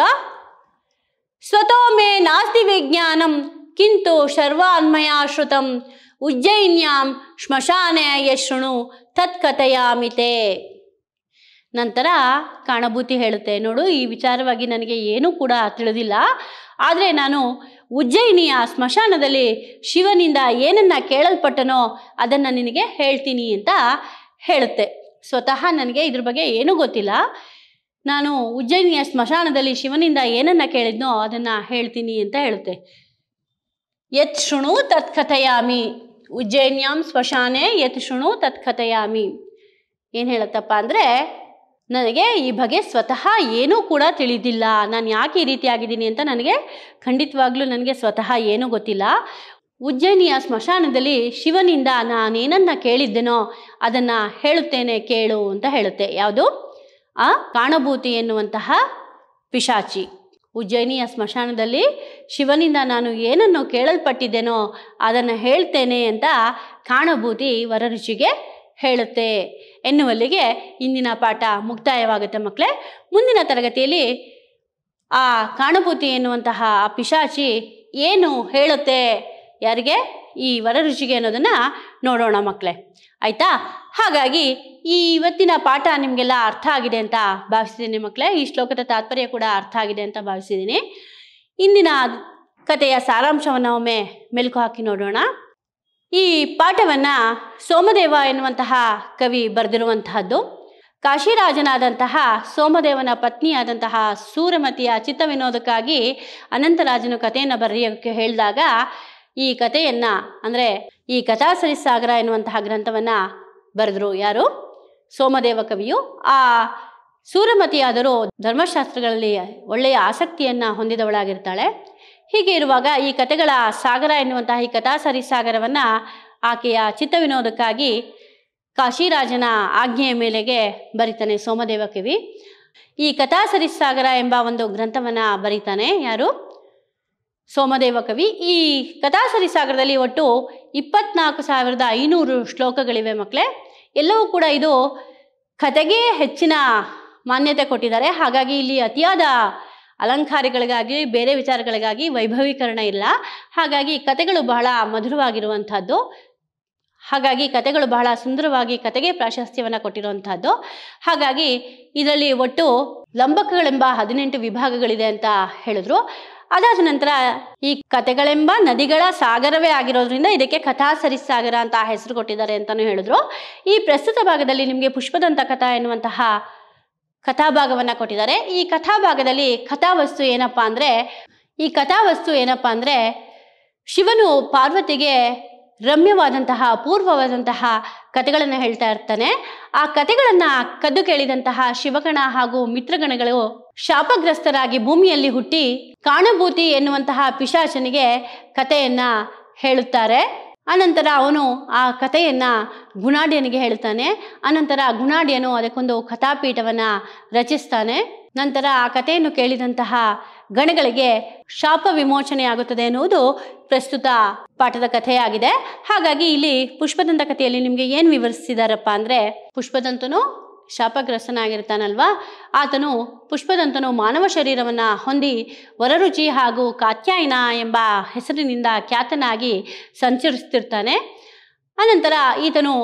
ಸ್ವತೋಮೆ ನಾಸ್ತಿ ವಿಜ್ಞಾನಂ ಕಿಂತು ಸರ್ವಾನ್ಮಯಾಶ್ರುತಂ ಉಜ್ಜಯಿನ್ಯಾಂ ಶ್ಮಶಾನೆ ಯಶೃಣು ತತ್ಕಥೆಯಾಮಿತೆ ನಂತರ ಕಾಣಭೂತಿ ಹೇಳುತ್ತೆ ನೋಡು ಈ ವಿಚಾರವಾಗಿ ನನಗೆ ಏನೂ ಕೂಡ ತಿಳಿದಿಲ್ಲ ಆದರೆ ನಾನು ಉಜ್ಜಯಿನಿಯ ಸ್ಮಶಾನದಲ್ಲಿ ಶಿವನಿಂದ ಏನನ್ನ ಕೇಳಲ್ಪಟ್ಟನೋ ಅದನ್ನು ನಿನಗೆ ಹೇಳ್ತೀನಿ ಅಂತ ಹೇಳುತ್ತೆ ಸ್ವತಃ ನನಗೆ ಇದ್ರ ಬಗ್ಗೆ ಏನೂ ಗೊತ್ತಿಲ್ಲ ನಾನು ಉಜ್ಜಯಿನಿಯ ಸ್ಮಶಾನದಲ್ಲಿ ಶಿವನಿಂದ ಏನನ್ನ ಕೇಳಿದ್ನೋ ಅದನ್ನು ಹೇಳ್ತೀನಿ ಅಂತ ಹೇಳುತ್ತೆ ಯತ್ ಶೃಣು ತತ್ಕಥೆಯಾಮಿ ಉಜ್ಜಯಿನ್ಯಾಂ ಸ್ವಶಾನೆ ಯತ್ ಶೃಣು ತತ್ ಕಥೆಯಾಮಿ ಏನು ಹೇಳುತ್ತಪ್ಪ ಅಂದರೆ ನನಗೆ ಈ ಬಗ್ಗೆ ಸ್ವತಃ ಏನೂ ಕೂಡ ತಿಳಿದಿಲ್ಲ ನಾನು ಯಾಕೆ ಈ ರೀತಿ ಆಗಿದ್ದೀನಿ ಅಂತ ನನಗೆ ಖಂಡಿತವಾಗ್ಲೂ ನನಗೆ ಸ್ವತಃ ಏನೂ ಗೊತ್ತಿಲ್ಲ ಉಜ್ಜಯಿನಿಯ ಸ್ಮಶಾನದಲ್ಲಿ ಶಿವನಿಂದ ನಾನೇನನ್ನು ಕೇಳಿದ್ದೆನೋ ಅದನ್ನು ಹೇಳುತ್ತೇನೆ ಕೇಳು ಅಂತ ಹೇಳುತ್ತೆ ಯಾವುದು ಆ ಕಾಣಭೂತಿ ಎನ್ನುವಂತಹ ಪಿಶಾಚಿ ಉಜ್ಜಯಿನಿಯ ಸ್ಮಶಾನದಲ್ಲಿ ಶಿವನಿಂದ ನಾನು ಏನನ್ನು ಕೇಳಲ್ಪಟ್ಟಿದ್ದೇನೋ ಅದನ್ನು ಹೇಳ್ತೇನೆ ಅಂತ ಕಾಣಭೂತಿ ವರರುಚಿಗೆ ಹೇಳುತ್ತೆ ಎನ್ನುವಲ್ಲಿಗೆ ಇಂದಿನ ಪಾಠ ಮುಕ್ತಾಯವಾಗುತ್ತೆ ಮಕ್ಕಳೇ ಮುಂದಿನ ತರಗತಿಯಲ್ಲಿ ಆ ಕಾಣಭೂತಿ ಎನ್ನುವಂತಹ ಪಿಶಾಚಿ ಏನು ಹೇಳುತ್ತೆ ಯಾರಿಗೆ ಈ ರುಚಿಗೆ ಅನ್ನೋದನ್ನು ನೋಡೋಣ ಮಕ್ಕಳೇ ಆಯಿತಾ ಹಾಗಾಗಿ ಈ ಇವತ್ತಿನ ಪಾಠ ನಿಮಗೆಲ್ಲ ಅರ್ಥ ಆಗಿದೆ ಅಂತ ಭಾವಿಸಿದ್ದೀನಿ ಮಕ್ಕಳೇ ಈ ಶ್ಲೋಕದ ತಾತ್ಪರ್ಯ ಕೂಡ ಅರ್ಥ ಆಗಿದೆ ಅಂತ ಭಾವಿಸಿದ್ದೀನಿ ಇಂದಿನ ಕಥೆಯ ಸಾರಾಂಶವನ್ನು ಒಮ್ಮೆ ಮೆಲುಕು ಹಾಕಿ ನೋಡೋಣ ಈ ಪಾಠವನ್ನು ಸೋಮದೇವ ಎನ್ನುವಂತಹ ಕವಿ ಬರೆದಿರುವಂತಹದ್ದು ಕಾಶಿರಾಜನಾದಂತಹ ಸೋಮದೇವನ ಪತ್ನಿಯಾದಂತಹ ಸೂರ್ಯಮತಿಯ ಚಿತ್ತ ವಿನೋದಕ್ಕಾಗಿ ಅನಂತರಾಜನು ಕಥೆಯನ್ನು ಬರೆಯೋಕ್ಕೆ ಹೇಳಿದಾಗ ಈ ಕಥೆಯನ್ನ ಅಂದರೆ ಈ ಕಥಾ ಸರಿಸಾಗರ ಎನ್ನುವಂತಹ ಗ್ರಂಥವನ್ನ ಬರೆದ್ರು ಯಾರು ಸೋಮದೇವ ಕವಿಯು ಆ ಸೂರಮತಿಯಾದರೂ ಧರ್ಮಶಾಸ್ತ್ರಗಳಲ್ಲಿ ಒಳ್ಳೆಯ ಆಸಕ್ತಿಯನ್ನ ಹೊಂದಿದವಳಾಗಿರ್ತಾಳೆ ಹೀಗೆ ಇರುವಾಗ ಈ ಕಥೆಗಳ ಸಾಗರ ಎನ್ನುವಂತಹ ಈ ಕಥಾ ಸಾಗರವನ್ನ ಆಕೆಯ ಚಿತ್ತವಿನೋದಕ್ಕಾಗಿ ಕಾಶಿರಾಜನ ಆಜ್ಞೆಯ ಮೇಲೆಗೆ ಬರಿತಾನೆ ಸೋಮದೇವ ಕವಿ ಈ ಕಥಾ ಸರಿಸಾಗರ ಎಂಬ ಒಂದು ಗ್ರಂಥವನ್ನ ಬರಿತಾನೆ ಯಾರು ಸೋಮದೇವ ಕವಿ ಈ ಕಥಾಸರಿ ಸಾಗರದಲ್ಲಿ ಒಟ್ಟು ಇಪ್ಪತ್ನಾಲ್ಕು ಸಾವಿರದ ಐನೂರು ಶ್ಲೋಕಗಳಿವೆ ಮಕ್ಕಳೇ ಎಲ್ಲವೂ ಕೂಡ ಇದು ಕತೆಗೆ ಹೆಚ್ಚಿನ ಮಾನ್ಯತೆ ಕೊಟ್ಟಿದ್ದಾರೆ ಹಾಗಾಗಿ ಇಲ್ಲಿ ಅತಿಯಾದ ಅಲಂಕಾರಗಳಿಗಾಗಿ ಬೇರೆ ವಿಚಾರಗಳಿಗಾಗಿ ವೈಭವೀಕರಣ ಇಲ್ಲ ಹಾಗಾಗಿ ಕತೆಗಳು ಬಹಳ ಮಧುರವಾಗಿರುವಂಥದ್ದು ಹಾಗಾಗಿ ಕತೆಗಳು ಬಹಳ ಸುಂದರವಾಗಿ ಕತೆಗೆ ಪ್ರಾಶಸ್ತ್ಯವನ್ನು ಕೊಟ್ಟಿರುವಂಥದ್ದು ಹಾಗಾಗಿ ಇದರಲ್ಲಿ ಒಟ್ಟು ಲಂಬಕಗಳೆಂಬ ಹದಿನೆಂಟು ವಿಭಾಗಗಳಿದೆ ಅಂತ ಹೇಳಿದ್ರು ಅದಾದ ನಂತರ ಈ ಕತೆಗಳೆಂಬ ನದಿಗಳ ಸಾಗರವೇ ಆಗಿರೋದ್ರಿಂದ ಇದಕ್ಕೆ ಕಥಾ ಸರಿಸಾಗರ ಅಂತ ಹೆಸರು ಕೊಟ್ಟಿದ್ದಾರೆ ಅಂತಾನು ಹೇಳಿದ್ರು ಈ ಪ್ರಸ್ತುತ ಭಾಗದಲ್ಲಿ ನಿಮಗೆ ಪುಷ್ಪದಂತ ಕಥಾ ಎನ್ನುವಂತಹ ಕಥಾಭಾಗವನ್ನ ಕೊಟ್ಟಿದ್ದಾರೆ ಈ ಕಥಾಭಾಗದಲ್ಲಿ ಕಥಾವಸ್ತು ಏನಪ್ಪಾ ಅಂದ್ರೆ ಈ ಕಥಾವಸ್ತು ಏನಪ್ಪಾ ಅಂದ್ರೆ ಶಿವನು ಪಾರ್ವತಿಗೆ ರಮ್ಯವಾದಂತಹ ಅಪೂರ್ವವಾದಂತಹ ಕಥೆಗಳನ್ನು ಹೇಳ್ತಾ ಇರ್ತಾನೆ ಆ ಕಥೆಗಳನ್ನು ಕದ್ದು ಕೇಳಿದಂತಹ ಶಿವಗಣ ಹಾಗೂ ಮಿತ್ರಗಣಗಳು ಶಾಪಗ್ರಸ್ತರಾಗಿ ಭೂಮಿಯಲ್ಲಿ ಹುಟ್ಟಿ ಕಾಣಭೂತಿ ಎನ್ನುವಂತಹ ಪಿಶಾಚನಿಗೆ ಕಥೆಯನ್ನ ಹೇಳುತ್ತಾರೆ ಅನಂತರ ಅವನು ಆ ಕಥೆಯನ್ನ ಗುಣಾಡಿಯನಿಗೆ ಹೇಳ್ತಾನೆ ಅನಂತರ ಗುಣಾಢ್ಯನು ಅದಕ್ಕೊಂದು ಕಥಾಪೀಠವನ್ನು ರಚಿಸ್ತಾನೆ ನಂತರ ಆ ಕಥೆಯನ್ನು ಕೇಳಿದಂತಹ ಗಣಗಳಿಗೆ ಶಾಪ ವಿಮೋಚನೆಯಾಗುತ್ತದೆ ಎನ್ನುವುದು ಪ್ರಸ್ತುತ ಪಾಠದ ಕಥೆಯಾಗಿದೆ ಹಾಗಾಗಿ ಇಲ್ಲಿ ಪುಷ್ಪದಂತ ಕಥೆಯಲ್ಲಿ ನಿಮಗೆ ಏನು ವಿವರಿಸಿದಾರಪ್ಪ ಅಂದರೆ ಪುಷ್ಪದಂತನು ಶಾಪಗ್ರಸ್ತನಾಗಿರ್ತಾನಲ್ವಾ ಆತನು ಪುಷ್ಪದಂತನು ಮಾನವ ಶರೀರವನ್ನು ಹೊಂದಿ ವರರುಚಿ ಹಾಗೂ ಕಾತ್ಯಾಯನ ಎಂಬ ಹೆಸರಿನಿಂದ ಖ್ಯಾತನಾಗಿ ಸಂಚರಿಸ್ತಿರ್ತಾನೆ ಅನಂತರ ಈತನು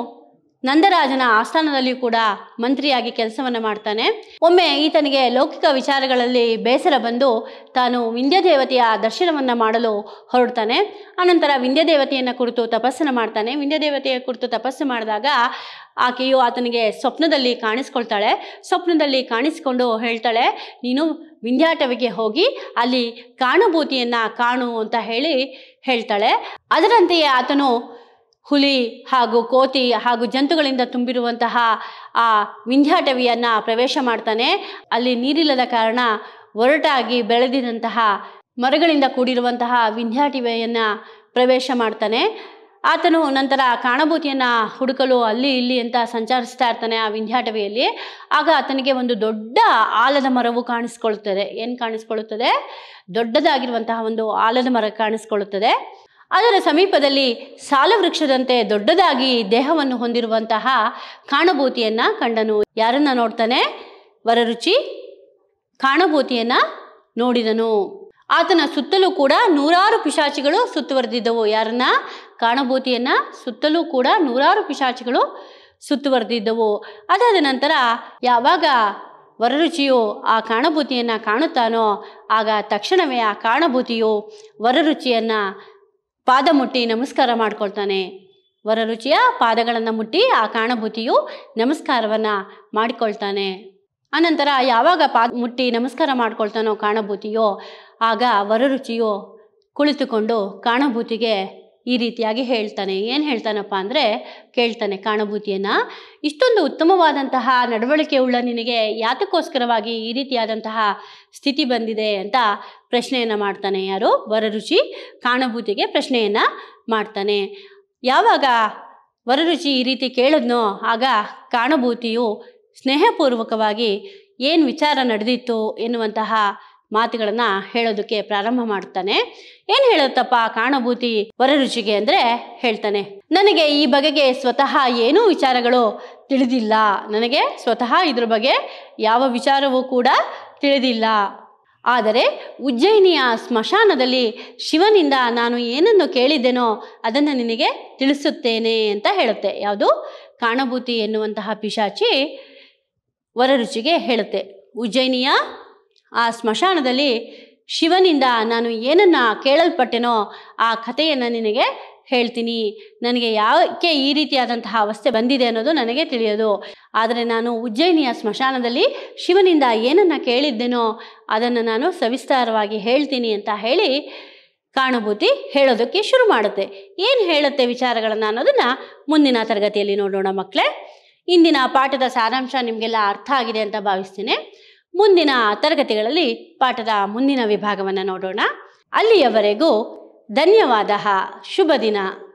ನಂದರಾಜನ ಆಸ್ಥಾನದಲ್ಲಿಯೂ ಕೂಡ ಮಂತ್ರಿಯಾಗಿ ಕೆಲಸವನ್ನು ಮಾಡ್ತಾನೆ ಒಮ್ಮೆ ಈತನಿಗೆ ಲೌಕಿಕ ವಿಚಾರಗಳಲ್ಲಿ ಬೇಸರ ಬಂದು ತಾನು ವಿಂಧ್ಯದೇವತೆಯ ದರ್ಶನವನ್ನು ಮಾಡಲು ಹೊರಡ್ತಾನೆ ಆನಂತರ ವಿಂಧ್ಯದೇವತೆಯನ್ನು ಕುರಿತು ತಪಸ್ಸನ್ನು ಮಾಡ್ತಾನೆ ವಿಂಧ್ಯದೇವತೆಯ ಕುರಿತು ತಪಸ್ಸು ಮಾಡಿದಾಗ ಆಕೆಯು ಆತನಿಗೆ ಸ್ವಪ್ನದಲ್ಲಿ ಕಾಣಿಸ್ಕೊಳ್ತಾಳೆ ಸ್ವಪ್ನದಲ್ಲಿ ಕಾಣಿಸಿಕೊಂಡು ಹೇಳ್ತಾಳೆ ನೀನು ವಿಂಧ್ಯಾಟವಿಗೆ ಹೋಗಿ ಅಲ್ಲಿ ಕಾಣುಭೂತಿಯನ್ನು ಕಾಣು ಅಂತ ಹೇಳಿ ಹೇಳ್ತಾಳೆ ಅದರಂತೆಯೇ ಆತನು ಹುಲಿ ಹಾಗೂ ಕೋತಿ ಹಾಗೂ ಜಂತುಗಳಿಂದ ತುಂಬಿರುವಂತಹ ಆ ವಿಂಧ್ಯಾಟವಿಯನ್ನು ಪ್ರವೇಶ ಮಾಡ್ತಾನೆ ಅಲ್ಲಿ ನೀರಿಲ್ಲದ ಕಾರಣ ಒರಟಾಗಿ ಬೆಳೆದಿದಂತಹ ಮರಗಳಿಂದ ಕೂಡಿರುವಂತಹ ವಿಂಧ್ಯಾಟವಿಯನ್ನು ಪ್ರವೇಶ ಮಾಡ್ತಾನೆ ಆತನು ನಂತರ ಕಾಣಭೂತಿಯನ್ನು ಹುಡುಕಲು ಅಲ್ಲಿ ಇಲ್ಲಿ ಅಂತ ಸಂಚರಿಸ್ತಾ ಇರ್ತಾನೆ ಆ ವಿಂಧ್ಯಾಟವಿಯಲ್ಲಿ ಆಗ ಆತನಿಗೆ ಒಂದು ದೊಡ್ಡ ಆಲದ ಮರವು ಕಾಣಿಸ್ಕೊಳ್ಳುತ್ತದೆ ಏನು ಕಾಣಿಸ್ಕೊಳ್ಳುತ್ತದೆ ದೊಡ್ಡದಾಗಿರುವಂತಹ ಒಂದು ಆಲದ ಮರ ಕಾಣಿಸ್ಕೊಳ್ಳುತ್ತದೆ ಅದರ ಸಮೀಪದಲ್ಲಿ ಸಾಲವೃಕ್ಷದಂತೆ ದೊಡ್ಡದಾಗಿ ದೇಹವನ್ನು ಹೊಂದಿರುವಂತಹ ಕಾಣಭೂತಿಯನ್ನು ಕಂಡನು ಯಾರನ್ನ ನೋಡ್ತಾನೆ ವರರುಚಿ ಕಾಣಭೂತಿಯನ್ನು ನೋಡಿದನು ಆತನ ಸುತ್ತಲೂ ಕೂಡ ನೂರಾರು ಪಿಶಾಚಿಗಳು ಸುತ್ತುವರೆದಿದ್ದವು ಯಾರನ್ನ ಕಾಣಭೂತಿಯನ್ನು ಸುತ್ತಲೂ ಕೂಡ ನೂರಾರು ಪಿಶಾಚಿಗಳು ಸುತ್ತುವರೆದಿದ್ದವು ಅದಾದ ನಂತರ ಯಾವಾಗ ವರರುಚಿಯು ಆ ಕಾಣಭೂತಿಯನ್ನು ಕಾಣುತ್ತಾನೋ ಆಗ ತಕ್ಷಣವೇ ಆ ಕಾಣಭೂತಿಯು ವರರುಚಿಯನ್ನು ಪಾದ ಮುಟ್ಟಿ ನಮಸ್ಕಾರ ಮಾಡ್ಕೊಳ್ತಾನೆ ವರರುಚಿಯ ಪಾದಗಳನ್ನು ಮುಟ್ಟಿ ಆ ಕಾಣಭೂತಿಯು ನಮಸ್ಕಾರವನ್ನು ಮಾಡಿಕೊಳ್ತಾನೆ ಅನಂತರ ಯಾವಾಗ ಪಾದ ಮುಟ್ಟಿ ನಮಸ್ಕಾರ ಮಾಡ್ಕೊಳ್ತಾನೋ ಕಾಣಭೂತಿಯೋ ಆಗ ವರರುಚಿಯು ಕುಳಿತುಕೊಂಡು ಕಾಣಭೂತಿಗೆ ಈ ರೀತಿಯಾಗಿ ಹೇಳ್ತಾನೆ ಏನು ಹೇಳ್ತಾನಪ್ಪ ಅಂದರೆ ಕೇಳ್ತಾನೆ ಕಾಣಭೂತಿಯನ್ನು ಇಷ್ಟೊಂದು ಉತ್ತಮವಾದಂತಹ ನಡವಳಿಕೆ ಉಳ್ಳ ನಿನಗೆ ಯಾತಕ್ಕೋಸ್ಕರವಾಗಿ ಈ ರೀತಿಯಾದಂತಹ ಸ್ಥಿತಿ ಬಂದಿದೆ ಅಂತ ಪ್ರಶ್ನೆಯನ್ನು ಮಾಡ್ತಾನೆ ಯಾರು ವರರುಚಿ ಕಾಣಭೂತಿಗೆ ಪ್ರಶ್ನೆಯನ್ನು ಮಾಡ್ತಾನೆ ಯಾವಾಗ ವರರುಚಿ ಈ ರೀತಿ ಕೇಳಿದ್ನೋ ಆಗ ಕಾಣಭೂತಿಯು ಸ್ನೇಹಪೂರ್ವಕವಾಗಿ ಏನು ವಿಚಾರ ನಡೆದಿತ್ತು ಎನ್ನುವಂತಹ ಮಾತುಗಳನ್ನು ಹೇಳೋದಕ್ಕೆ ಪ್ರಾರಂಭ ಮಾಡ್ತಾನೆ ಏನ್ ಹೇಳುತ್ತಪ್ಪ ಕಾಣಭೂತಿ ವರರುಚಿಗೆ ಅಂದ್ರೆ ಹೇಳ್ತಾನೆ ನನಗೆ ಈ ಬಗೆಗೆ ಸ್ವತಃ ಏನೂ ವಿಚಾರಗಳು ತಿಳಿದಿಲ್ಲ ನನಗೆ ಸ್ವತಃ ಇದ್ರ ಬಗ್ಗೆ ಯಾವ ವಿಚಾರವೂ ಕೂಡ ತಿಳಿದಿಲ್ಲ ಆದರೆ ಉಜ್ಜಯಿನಿಯ ಸ್ಮಶಾನದಲ್ಲಿ ಶಿವನಿಂದ ನಾನು ಏನನ್ನು ಕೇಳಿದ್ದೇನೋ ಅದನ್ನು ನಿನಗೆ ತಿಳಿಸುತ್ತೇನೆ ಅಂತ ಹೇಳುತ್ತೆ ಯಾವುದು ಕಾಣಭೂತಿ ಎನ್ನುವಂತಹ ಪಿಶಾಚಿ ವರರುಚಿಗೆ ಹೇಳುತ್ತೆ ಉಜ್ಜಯಿನಿಯ ಆ ಸ್ಮಶಾನದಲ್ಲಿ ಶಿವನಿಂದ ನಾನು ಏನನ್ನು ಕೇಳಲ್ಪಟ್ಟೆನೋ ಆ ಕಥೆಯನ್ನು ನಿನಗೆ ಹೇಳ್ತೀನಿ ನನಗೆ ಯಾಕೆ ಈ ರೀತಿಯಾದಂತಹ ಅವಸ್ಥೆ ಬಂದಿದೆ ಅನ್ನೋದು ನನಗೆ ತಿಳಿಯೋದು ಆದರೆ ನಾನು ಉಜ್ಜಯಿನಿಯ ಸ್ಮಶಾನದಲ್ಲಿ ಶಿವನಿಂದ ಏನನ್ನು ಕೇಳಿದ್ದೇನೋ ಅದನ್ನು ನಾನು ಸವಿಸ್ತಾರವಾಗಿ ಹೇಳ್ತೀನಿ ಅಂತ ಹೇಳಿ ಕಾಣಭೂತಿ ಹೇಳೋದಕ್ಕೆ ಶುರು ಮಾಡುತ್ತೆ ಏನು ಹೇಳುತ್ತೆ ವಿಚಾರಗಳನ್ನು ಅನ್ನೋದನ್ನು ಮುಂದಿನ ತರಗತಿಯಲ್ಲಿ ನೋಡೋಣ ಮಕ್ಕಳೇ ಇಂದಿನ ಪಾಠದ ಸಾರಾಂಶ ನಿಮಗೆಲ್ಲ ಅರ್ಥ ಆಗಿದೆ ಅಂತ ಭಾವಿಸ್ತೀನಿ ಮುಂದಿನ ತರಗತಿಗಳಲ್ಲಿ ಪಾಠದ ಮುಂದಿನ ವಿಭಾಗವನ್ನು ನೋಡೋಣ ಅಲ್ಲಿಯವರೆಗೂ ಧನ್ಯವಾದ ಶುಭ ದಿನ